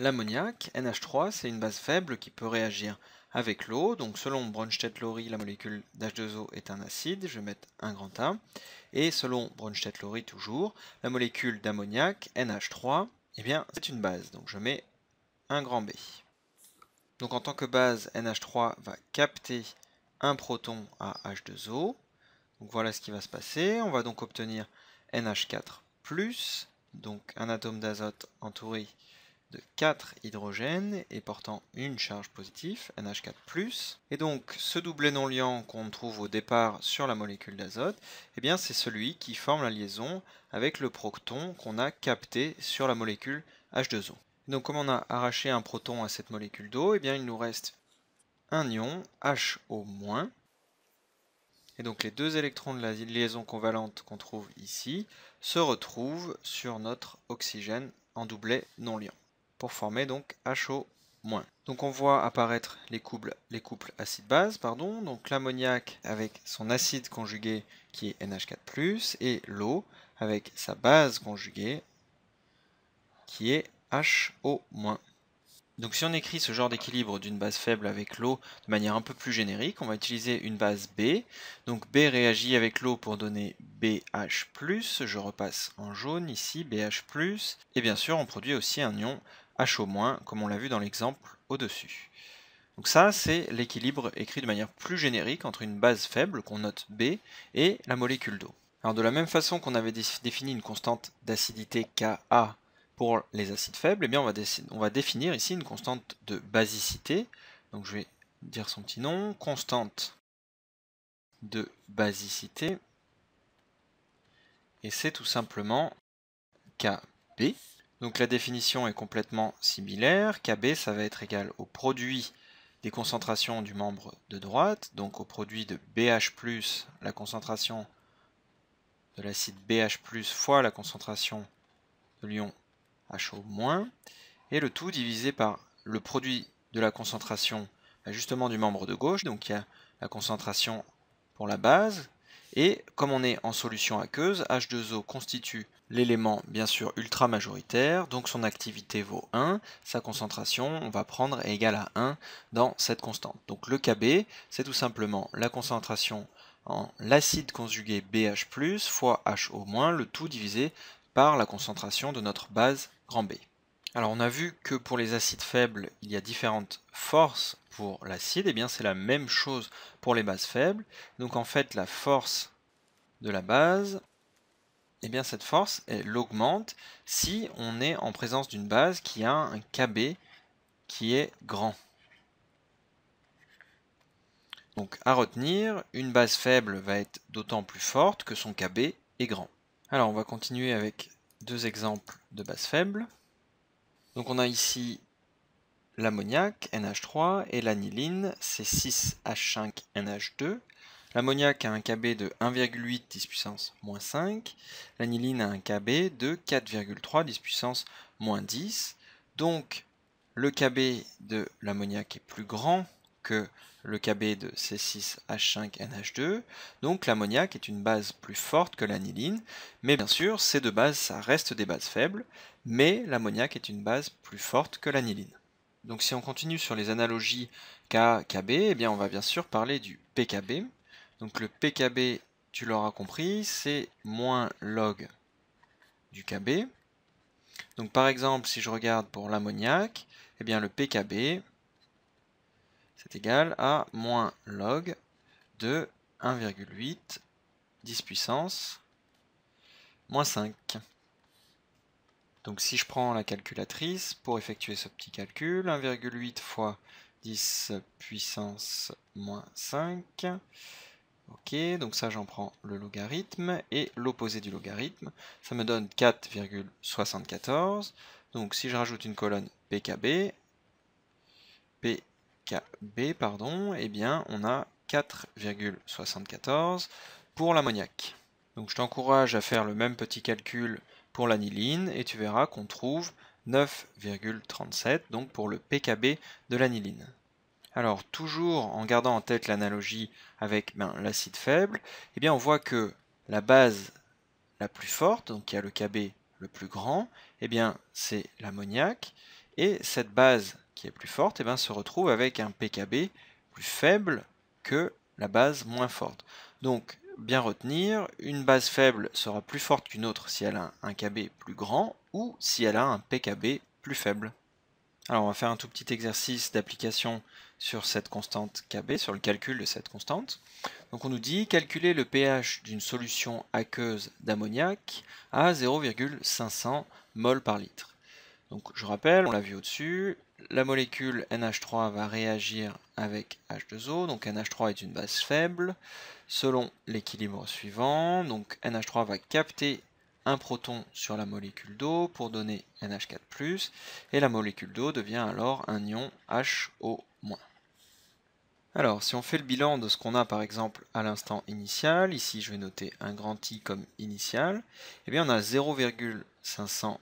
L'ammoniac, NH3, c'est une base faible qui peut réagir avec l'eau. Donc selon bronstedt lowry la molécule d'H2O est un acide, je vais mettre un grand A. Et selon bronstedt lowry toujours, la molécule d'ammoniac, NH3, eh bien c'est une base, donc je mets un grand B. Donc en tant que base, NH3 va capter un proton à H2O. Donc voilà ce qui va se passer. On va donc obtenir NH4+, donc un atome d'azote entouré de 4 hydrogènes et portant une charge positive, NH4+. Et donc ce doublet non liant qu'on trouve au départ sur la molécule d'azote, eh c'est celui qui forme la liaison avec le proton qu'on a capté sur la molécule H2O. Donc comme on a arraché un proton à cette molécule d'eau, eh il nous reste un ion HO-. Et donc les deux électrons de la liaison convalente qu'on trouve ici se retrouvent sur notre oxygène en doublet non liant pour former donc HO-. Donc on voit apparaître les couples, les couples acide-base, pardon, donc l'ammoniac avec son acide conjugué qui est NH4+, et l'eau avec sa base conjuguée qui est HO-. Donc si on écrit ce genre d'équilibre d'une base faible avec l'eau de manière un peu plus générique, on va utiliser une base B. Donc B réagit avec l'eau pour donner BH+, je repasse en jaune ici, BH+, et bien sûr on produit aussi un ion h au moins, comme on l'a vu dans l'exemple au-dessus. Donc ça, c'est l'équilibre écrit de manière plus générique entre une base faible, qu'on note B, et la molécule d'eau. Alors de la même façon qu'on avait défini une constante d'acidité Ka pour les acides faibles, eh bien on, on va définir ici une constante de basicité. Donc je vais dire son petit nom, constante de basicité, et c'est tout simplement KB, donc la définition est complètement similaire. KB, ça va être égal au produit des concentrations du membre de droite, donc au produit de BH+, la concentration de l'acide BH+, fois la concentration de l'ion HO-, et le tout divisé par le produit de la concentration bah, justement du membre de gauche, donc il y a la concentration pour la base, et comme on est en solution aqueuse, H2O constitue l'élément bien sûr ultra majoritaire, donc son activité vaut 1, sa concentration on va prendre est égale à 1 dans cette constante. Donc le Kb, c'est tout simplement la concentration en l'acide conjugué BH+, fois HO-, le tout divisé par la concentration de notre base grand B. Alors on a vu que pour les acides faibles, il y a différentes forces pour l'acide, et eh bien c'est la même chose pour les bases faibles. Donc en fait la force de la base, et eh bien cette force, elle augmente si on est en présence d'une base qui a un Kb qui est grand. Donc à retenir, une base faible va être d'autant plus forte que son Kb est grand. Alors on va continuer avec deux exemples de bases faibles. Donc on a ici l'ammoniac, NH3, et l'aniline, c 6H5NH2. L'ammoniac a un Kb de 1,8 10 puissance moins 5. L'aniline a un Kb de 4,3 10 puissance moins 10. Donc le Kb de l'ammoniac est plus grand que le Kb de C6H5NH2. Donc l'ammoniac est une base plus forte que l'aniline, mais bien sûr, ces deux bases, ça reste des bases faibles, mais l'ammoniac est une base plus forte que l'aniline. Donc si on continue sur les analogies K-Kb, eh bien on va bien sûr parler du PKB. Donc le PKB, tu l'auras compris, c'est moins log du Kb. Donc par exemple, si je regarde pour l'ammoniac, eh bien le PKB, c'est égal à moins log de 1,8 10 puissance moins 5. Donc si je prends la calculatrice, pour effectuer ce petit calcul, 1,8 fois 10 puissance moins 5, Ok, donc ça j'en prends le logarithme et l'opposé du logarithme, ça me donne 4,74. Donc si je rajoute une colonne PKB, P KB, pardon, eh bien on a 4,74 pour l'ammoniac. Donc je t'encourage à faire le même petit calcul pour l'aniline et tu verras qu'on trouve 9,37 donc pour le PKB de l'aniline. Alors toujours en gardant en tête l'analogie avec ben, l'acide faible, eh bien on voit que la base la plus forte, donc qui a le KB le plus grand, eh bien c'est l'ammoniac, et cette base est plus forte, et eh ben, se retrouve avec un PKB plus faible que la base moins forte. Donc, bien retenir, une base faible sera plus forte qu'une autre si elle a un KB plus grand ou si elle a un PKB plus faible. Alors on va faire un tout petit exercice d'application sur cette constante KB, sur le calcul de cette constante. Donc on nous dit calculer le pH d'une solution aqueuse d'ammoniac à 0,500 mol par litre. Donc je rappelle, on l'a vu au-dessus, la molécule NH3 va réagir avec H2O, donc NH3 est une base faible, selon l'équilibre suivant, donc NH3 va capter un proton sur la molécule d'eau pour donner NH4+, et la molécule d'eau devient alors un ion HO-. Alors, si on fait le bilan de ce qu'on a par exemple à l'instant initial, ici je vais noter un grand I comme initial, et eh bien on a 0,500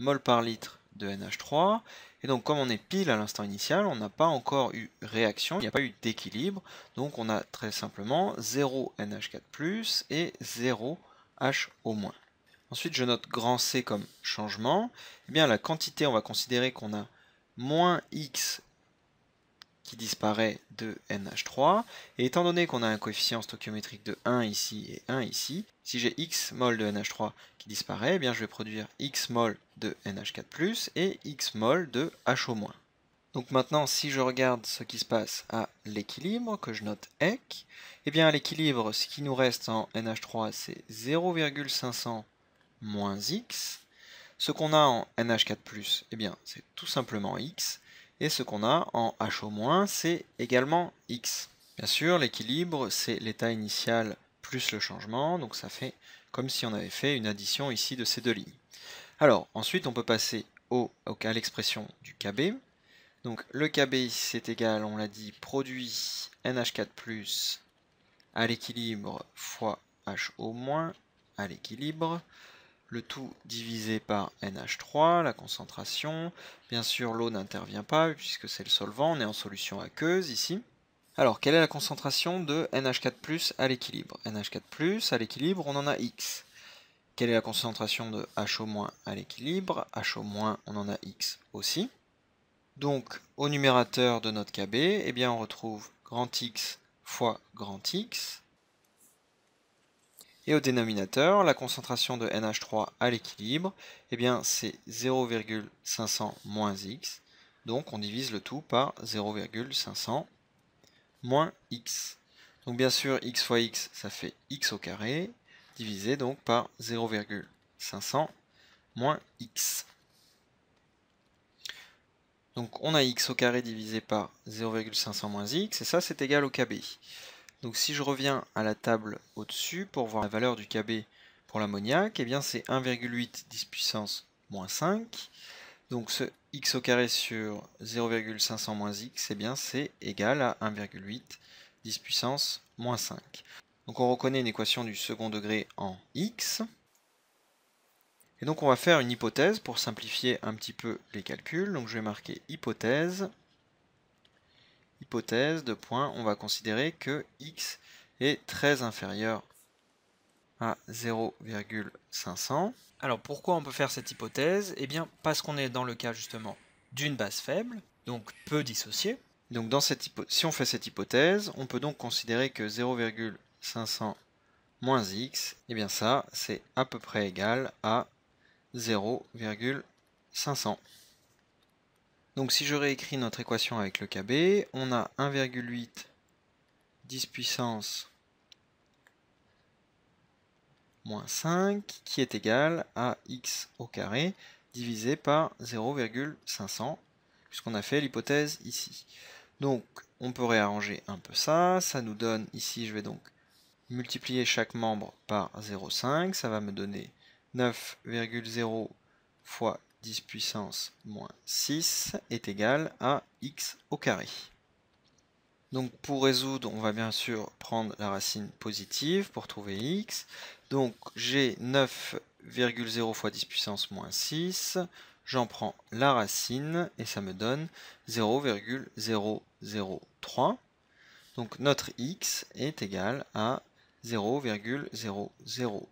mol par litre de NH3. Et donc comme on est pile à l'instant initial, on n'a pas encore eu réaction, il n'y a pas eu d'équilibre. Donc on a très simplement 0 NH4+, et 0 H au moins. Ensuite, je note grand C comme changement. et eh bien, la quantité, on va considérer qu'on a moins X qui disparaît de NH3. Et étant donné qu'on a un coefficient stoichiométrique de 1 ici et 1 ici, si j'ai X mol de NH3 qui disparaît, eh bien je vais produire X mol de NH4+, et X mol de HO-. Donc maintenant, si je regarde ce qui se passe à l'équilibre, que je note EC, eh bien à l'équilibre, ce qui nous reste en NH3, c'est 0,500 moins X. Ce qu'on a en NH4+, eh bien c'est tout simplement X. Et ce qu'on a en h au c'est également x. Bien sûr, l'équilibre, c'est l'état initial plus le changement, donc ça fait comme si on avait fait une addition ici de ces deux lignes. Alors, ensuite, on peut passer au, à l'expression du KB. Donc le KB, c'est égal, on l'a dit, produit NH4+, à l'équilibre fois H au moins, à l'équilibre, le tout divisé par NH3, la concentration. Bien sûr, l'eau n'intervient pas puisque c'est le solvant, on est en solution aqueuse ici. Alors, quelle est la concentration de NH4+, à l'équilibre NH4+, à l'équilibre, on en a X. Quelle est la concentration de HO- à l'équilibre HO-, on en a X aussi. Donc, au numérateur de notre KB, eh bien, on retrouve grand X fois grand X et au dénominateur, la concentration de NH3 à l'équilibre, eh bien c'est 0,500 moins x. Donc on divise le tout par 0,500 moins x. Donc bien sûr, x fois x, ça fait x au carré, divisé donc par 0,500 moins x. Donc on a x au carré divisé par 0,500 moins x, et ça c'est égal au kb. Donc si je reviens à la table au-dessus pour voir la valeur du Kb pour l'ammoniac, et eh bien c'est 1,8 10 puissance moins 5. Donc ce x au carré sur 0,500 moins x, et eh bien c'est égal à 1,8 10 puissance moins 5. Donc on reconnaît une équation du second degré en x. Et donc on va faire une hypothèse pour simplifier un petit peu les calculs. Donc je vais marquer hypothèse hypothèse de point, on va considérer que x est très inférieur à 0,500. Alors pourquoi on peut faire cette hypothèse Eh bien parce qu'on est dans le cas justement d'une base faible, donc peu dissociée. Donc dans cette si on fait cette hypothèse, on peut donc considérer que 0,500 moins x, eh bien ça c'est à peu près égal à 0,500. Donc si je réécris notre équation avec le KB, on a 1,8 10 puissance moins 5 qui est égal à x au carré divisé par 0,500 puisqu'on a fait l'hypothèse ici. Donc on peut réarranger un peu ça, ça nous donne ici je vais donc multiplier chaque membre par 0,5, ça va me donner 9,0 fois 10 puissance moins 6 est égal à x au carré. Donc pour résoudre, on va bien sûr prendre la racine positive pour trouver x. Donc j'ai 9,0 fois 10 puissance moins 6. J'en prends la racine et ça me donne 0,003. Donc notre x est égal à 0,003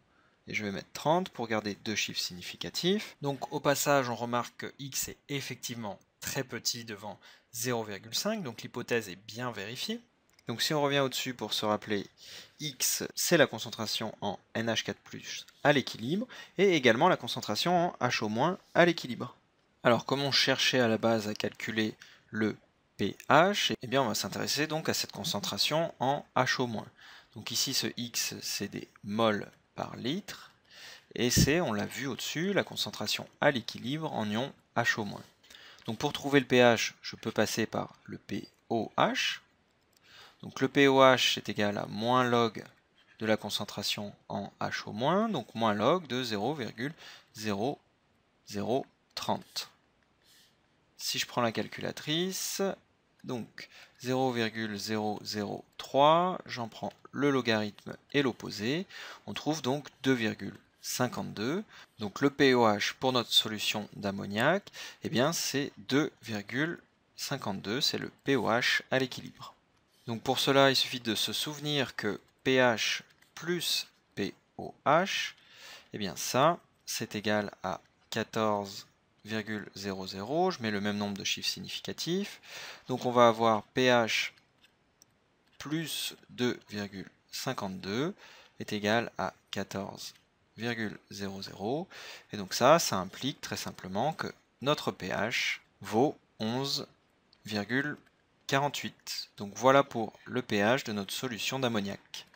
et je vais mettre 30 pour garder deux chiffres significatifs. Donc au passage, on remarque que x est effectivement très petit devant 0,5, donc l'hypothèse est bien vérifiée. Donc si on revient au-dessus pour se rappeler, x c'est la concentration en NH4+, à l'équilibre, et également la concentration en HO- à l'équilibre. Alors comment chercher à la base à calculer le pH, eh bien on va s'intéresser donc à cette concentration en HO-. Donc ici ce X c'est des moles par litre. Et c'est, on l'a vu au-dessus, la concentration à l'équilibre en ion H-. Donc pour trouver le pH, je peux passer par le pOH. Donc le pOH est égal à moins log de la concentration en H-, donc moins log de 0,0030. Si je prends la calculatrice, donc 0,003, j'en prends le logarithme et l'opposé. On trouve donc 2,52. Donc le POH pour notre solution d'ammoniac, eh bien c'est 2,52, c'est le POH à l'équilibre. Donc pour cela, il suffit de se souvenir que pH plus POH, eh bien ça, c'est égal à 14 je mets le même nombre de chiffres significatifs. Donc on va avoir pH plus 2,52 est égal à 14,00. Et donc ça, ça implique très simplement que notre pH vaut 11,48. Donc voilà pour le pH de notre solution d'ammoniac.